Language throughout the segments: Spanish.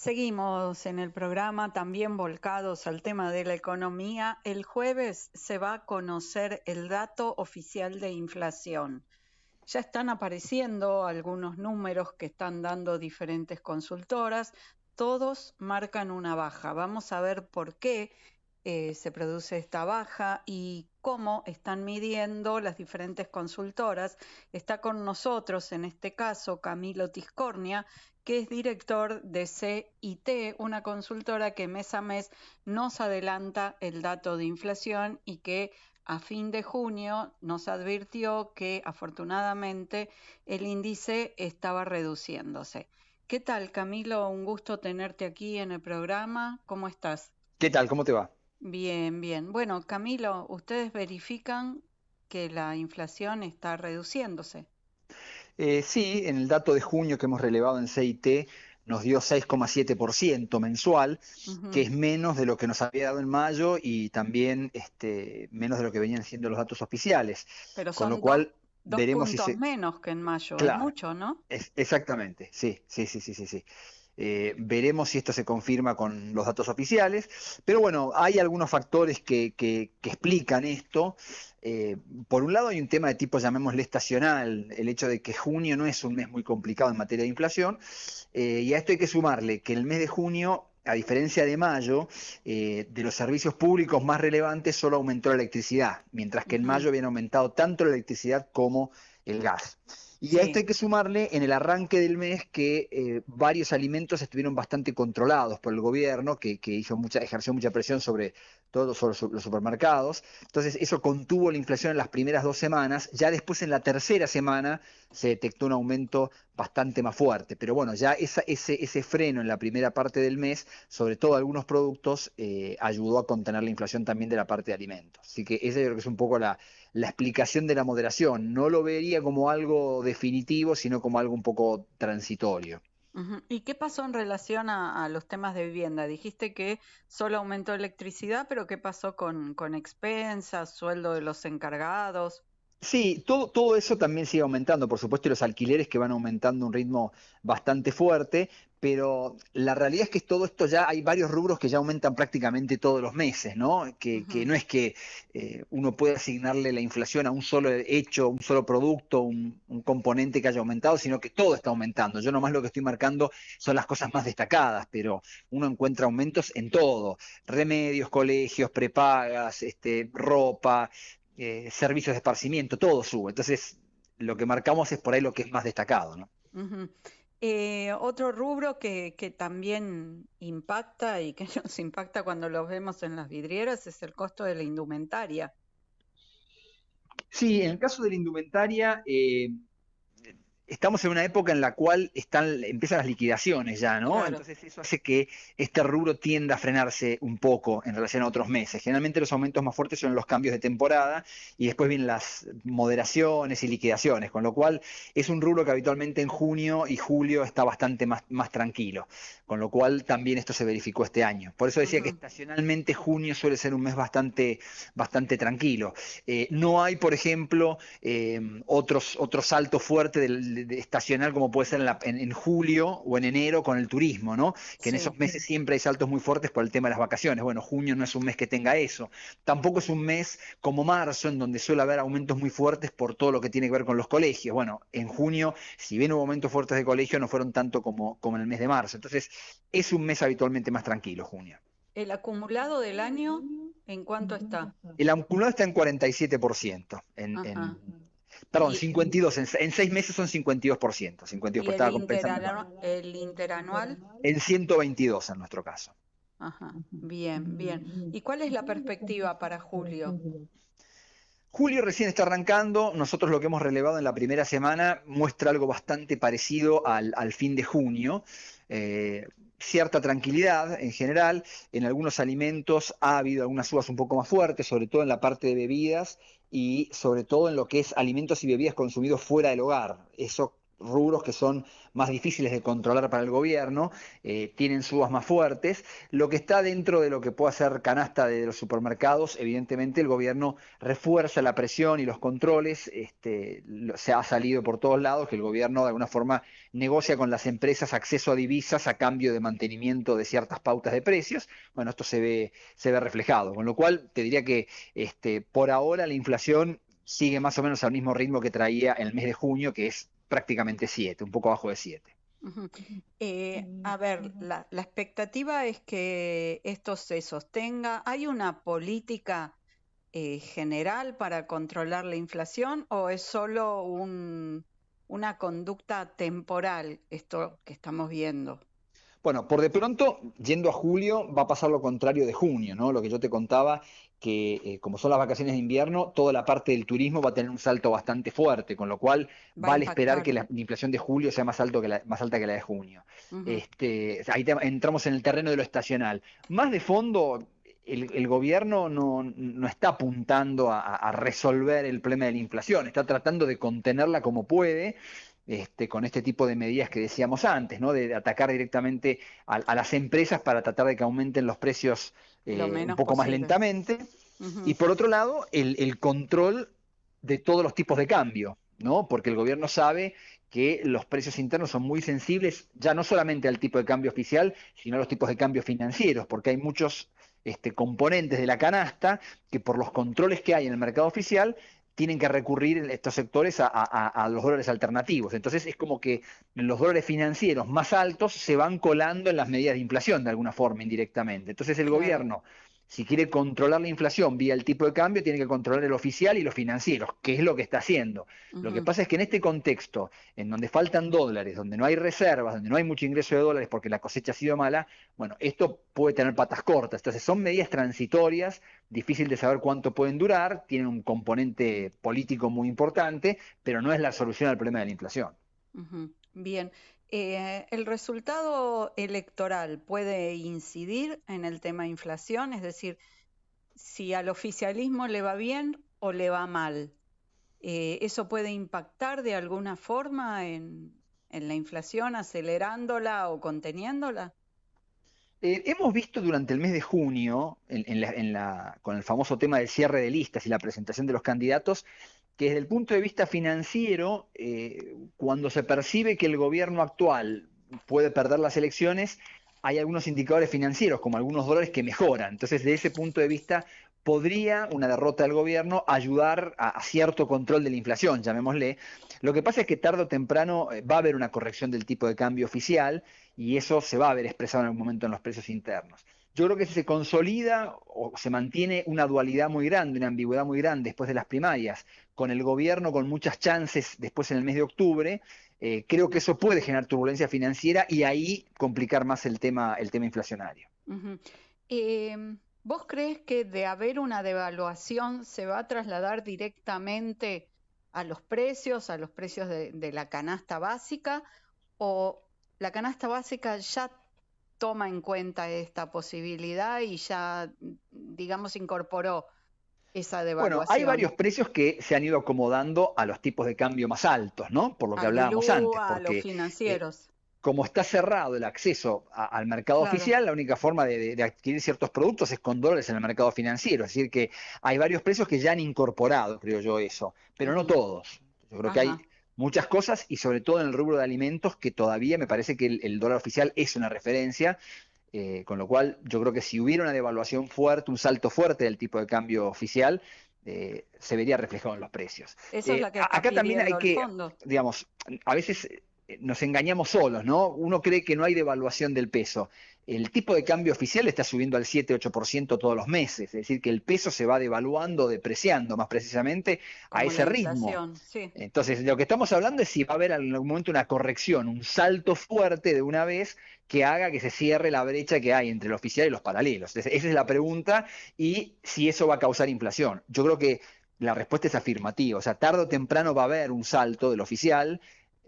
Seguimos en el programa también volcados al tema de la economía. El jueves se va a conocer el dato oficial de inflación. Ya están apareciendo algunos números que están dando diferentes consultoras. Todos marcan una baja. Vamos a ver por qué eh, se produce esta baja y cómo están midiendo las diferentes consultoras. Está con nosotros en este caso Camilo Tiscornia, que es director de CIT, una consultora que mes a mes nos adelanta el dato de inflación y que a fin de junio nos advirtió que afortunadamente el índice estaba reduciéndose. ¿Qué tal, Camilo? Un gusto tenerte aquí en el programa. ¿Cómo estás? ¿Qué tal? ¿Cómo te va? Bien, bien. Bueno, Camilo, ustedes verifican que la inflación está reduciéndose. Eh, sí, en el dato de junio que hemos relevado en CIT nos dio 6,7% mensual, que es menos de lo que nos había dado en mayo y también este, menos de lo que venían siendo los datos oficiales. Pero Con lo cual, veremos menos que en mayo, es mucho, ¿no? exactamente, sí, sí, sí, sí, sí. sí. Eh, veremos si esto se confirma con los datos oficiales, pero bueno, hay algunos factores que, explican esto. Eh, por un lado hay un tema de tipo, llamémosle estacional, el hecho de que junio no es un mes muy complicado en materia de inflación, eh, y a esto hay que sumarle que el mes de junio a diferencia de mayo, de los servicios públicos más relevantes solo aumentó la electricidad, mientras que en mayo habían aumentado tanto la electricidad como el gas. Y a esto hay que sumarle en el arranque del mes que eh, varios alimentos estuvieron bastante controlados por el gobierno, que, que hizo mucha, ejerció mucha presión sobre, todos los, supermercados. Entonces eso contuvo la inflación en las primeras dos semanas, ya después en la tercera semana se detectó un aumento bastante más fuerte, pero bueno, ya ese, freno en la primera parte del mes, sobre todo algunos productos, eh, ayudó a contener la inflación también de la parte de alimentos. Así que esa yo creo que es un poco la explicación de la moderación. No lo vería como algo definitivo, sino como algo un poco transitorio. ¿Y qué pasó en relación a, los temas de vivienda? Dijiste que solo aumentó electricidad, pero ¿qué pasó con, con expensas, sueldo de los encargados? Sí, todo, todo eso también sigue aumentando, por supuesto, y los alquileres que van aumentando un ritmo bastante fuerte, pero la realidad es que todo esto ya hay varios rubros que ya aumentan prácticamente todos los meses, ¿no? Que, que no es que eh, uno pueda asignarle la inflación a un solo hecho, un solo producto, un, un, componente que haya aumentado, sino que todo está aumentando. Yo nomás lo que estoy marcando son las cosas más destacadas, pero uno encuentra aumentos en todo: remedios, colegios, prepagas, este, ropa, eh, servicios de esparcimiento, todo sube. Entonces, lo que marcamos es por ahí lo que es más destacado. Eh, otro rubro que, también impacta y que nos impacta cuando lo vemos en las vidrieras es el costo de la indumentaria. Sí, en el caso de la indumentaria, eh, estamos en una época en la cual están, empiezan las liquidaciones ya, ¿no? Entonces eso hace que este rubro tienda a frenarse un poco en relación a otros meses. Generalmente los aumentos más fuertes son los cambios de temporada y después vienen las moderaciones y liquidaciones, con lo cual es un rubro que habitualmente en junio y julio está bastante más, tranquilo, con lo cual también esto se verificó este año. Por eso decía que estacionalmente junio suele ser un mes bastante, bastante tranquilo. Eh, no hay, por ejemplo, eh, otros, otro salto fuerte del estacional como puede ser en, julio o en enero con el turismo, ¿no? Que en esos meses siempre hay saltos muy fuertes por el tema de las vacaciones. Bueno, junio no es un mes que tenga eso. Tampoco es un mes como marzo, en donde suele haber aumentos muy fuertes por todo lo que tiene que ver con los colegios. Bueno, en junio, si bien hubo aumentos fuertes de colegio, no fueron tanto como, como en el mes de marzo. Entonces, es un mes habitualmente más tranquilo, junio. ¿El acumulado del año en cuánto está? El acumulado está en 47% en, en, Perdón, 52, en, seis meses son 52%. 52% ¿Y estaba el, interanual? el interanual? En 122 en nuestro caso. Ajá, bien, bien. ¿Y cuál es la perspectiva para julio? Julio recién está arrancando, nosotros lo que hemos relevado en la primera semana muestra algo bastante parecido al, al fin de junio. Eh, cierta tranquilidad en general. En algunos alimentos ha habido algunas subas un poco más fuertes, sobre todo en la parte de bebidas y sobre todo en lo que es alimentos y bebidas consumidos fuera del hogar. Eso rubros que son más difíciles de controlar para el gobierno, eh, tienen subas más fuertes. Lo que está dentro de lo que puede ser canasta de los supermercados, evidentemente el gobierno refuerza la presión y los controles, este, se ha salido por todos lados, que el gobierno de alguna forma negocia con las empresas acceso a divisas a cambio de mantenimiento de ciertas pautas de precios. Bueno, esto se ve, se ve reflejado, con lo cual te diría que este, por ahora la inflación sigue más o menos al mismo ritmo que traía en el mes de junio, que es prácticamente siete, un poco bajo de siete. Eh, mm, a ver, mm. la, expectativa es que esto se sostenga. ¿Hay una política eh, general para controlar la inflación o es solo un, una conducta temporal esto que estamos viendo? Bueno, por de pronto, yendo a julio, va a pasar lo contrario de junio, ¿no? Lo que yo te contaba, que eh, como son las vacaciones de invierno, toda la parte del turismo va a tener un salto bastante fuerte, con lo cual vale esperar que la, inflación de julio sea más, alto que más alta que la de junio. este, ahí entramos en el terreno de lo estacional. Más de fondo, el, gobierno no, está apuntando a, a resolver el problema de la inflación, está tratando de contenerla como puede este, con este tipo de medidas que decíamos antes, ¿no? de atacar directamente a, las empresas para tratar de que aumenten los precios eh, un poco más lentamente. Y por otro lado, el, control de todos los tipos de cambio, ¿no? Porque el gobierno sabe que los precios internos son muy sensibles, ya no solamente al tipo de cambio oficial, sino a los tipos de cambio financieros, porque hay muchos este, componentes de la canasta que por los controles que hay en el mercado oficial tienen que recurrir estos sectores a, los dólares alternativos. Entonces es como que los dólares financieros más altos se van colando en las medidas de inflación de alguna forma indirectamente. Entonces el gobierno si quiere controlar la inflación vía el tipo de cambio, tiene que controlar el oficial y los financieros, que es lo que está haciendo. Lo que pasa es que en este contexto, en donde faltan dólares, donde no hay reservas, donde no hay mucho ingreso de dólares porque la cosecha ha sido mala, bueno, esto puede tener patas cortas. Entonces son medidas transitorias, difícil de saber cuánto pueden durar, tienen un componente político muy importante, pero no es la solución al problema de la inflación. Bien, eh, ¿El resultado electoral puede incidir en el tema de inflación? Es decir, si al oficialismo le va bien o le va mal. Eh, ¿Eso puede impactar de alguna forma en, la inflación, acelerándola o conteniéndola? Eh, hemos visto durante el mes de junio, con el famoso tema del cierre de listas y la presentación de los candidatos, que desde el punto de vista financiero, eh, cuando se percibe que el gobierno actual puede perder las elecciones, hay algunos indicadores financieros, como algunos dólares, que mejoran. Entonces, desde ese punto de vista, podría una derrota del gobierno ayudar a, cierto control de la inflación, llamémosle. Lo que pasa es que tarde o temprano eh, va a haber una corrección del tipo de cambio oficial y eso se va a ver expresado en algún momento en los precios internos. Yo creo que si se consolida o se mantiene una dualidad muy grande, una ambigüedad muy grande después de las primarias, con el gobierno, con muchas chances después en el mes de octubre, eh, creo que eso puede generar turbulencia financiera y ahí complicar más el tema, el tema inflacionario. Em, ¿Vos crees que de haber una devaluación se va a trasladar directamente a los precios, a los precios de la canasta básica? ¿O la canasta básica ya toma en cuenta esta posibilidad y ya, digamos, incorporó bueno, hay varios precios que se han ido acomodando a los tipos de cambio más altos, ¿no? Por lo que hablábamos antes. Porque, eh, financieros. como está cerrado el acceso al mercado oficial, la única forma de, adquirir ciertos productos es con dólares en el mercado financiero. Es decir, que hay varios precios que ya han incorporado, creo yo, eso, pero no todos. Yo creo que hay muchas cosas y sobre todo en el rubro de alimentos que todavía me parece que el dólar oficial es una referencia eh, con lo cual, yo creo que si hubiera una devaluación fuerte, un salto fuerte del tipo de cambio oficial, eh, se vería reflejado en los precios. Eso es eh, que acá también hay que, digamos, a veces nos engañamos solos, ¿no? Uno cree que no hay devaluación del peso el tipo de cambio oficial está subiendo al 7-8% todos los meses, es decir, que el peso se va devaluando, depreciando más precisamente a ese ritmo. Entonces, lo que estamos hablando es si va a haber en algún momento una corrección, un salto fuerte de una vez que haga que se cierre la brecha que hay entre el oficial y los paralelos. esa es la pregunta y si eso va a causar inflación. Yo creo que la respuesta es afirmativa, o sea, tarde o temprano va a haber un salto del oficial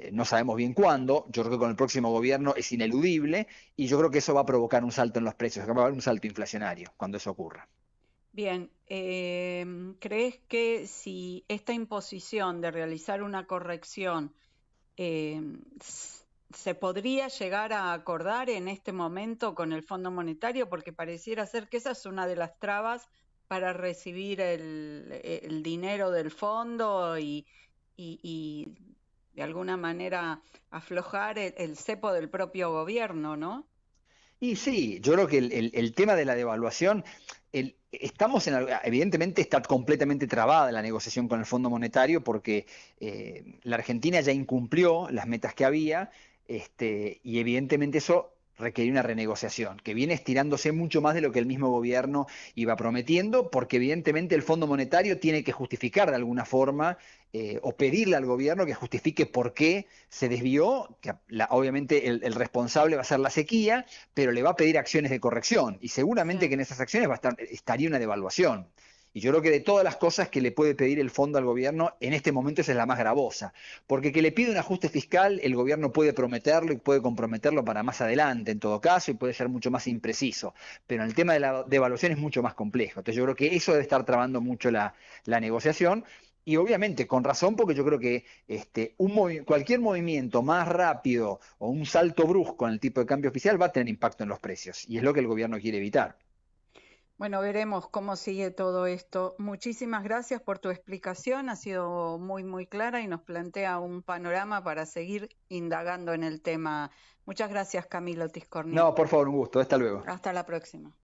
eh, no sabemos bien cuándo, yo creo que con el próximo gobierno es ineludible y yo creo que eso va a provocar un salto en los precios, va a haber un salto inflacionario cuando eso ocurra. Bien, eh, ¿crees que si esta imposición de realizar una corrección eh, se podría llegar a acordar en este momento con el Fondo Monetario? Porque pareciera ser que esa es una de las trabas para recibir el, dinero del fondo y de alguna manera aflojar el, cepo del propio gobierno, ¿no? Y sí, yo creo que el, tema de la devaluación, estamos en, evidentemente está completamente trabada la negociación con el Fondo Monetario porque eh, la Argentina ya incumplió las metas que había este, y evidentemente eso requerir una renegociación, que viene estirándose mucho más de lo que el mismo gobierno iba prometiendo, porque evidentemente el Fondo Monetario tiene que justificar de alguna forma eh, o pedirle al gobierno que justifique por qué se desvió, que obviamente el, responsable va a ser la sequía, pero le va a pedir acciones de corrección y seguramente que en esas acciones va a estar, estaría una devaluación. Y yo creo que de todas las cosas que le puede pedir el fondo al gobierno, en este momento esa es la más gravosa. Porque que le pide un ajuste fiscal, el gobierno puede prometerlo y puede comprometerlo para más adelante, en todo caso, y puede ser mucho más impreciso. Pero en el tema de la devaluación es mucho más complejo. Entonces yo creo que eso debe estar trabando mucho la, negociación. Y obviamente, con razón, porque yo creo que este, cualquier movimiento más rápido o un salto brusco en el tipo de cambio oficial va a tener impacto en los precios. Y es lo que el gobierno quiere evitar. Bueno, veremos cómo sigue todo esto. Muchísimas gracias por tu explicación, ha sido muy, muy clara y nos plantea un panorama para seguir indagando en el tema. Muchas gracias, Camilo Tiscorni. No, por favor, un gusto. Hasta luego. Hasta la próxima.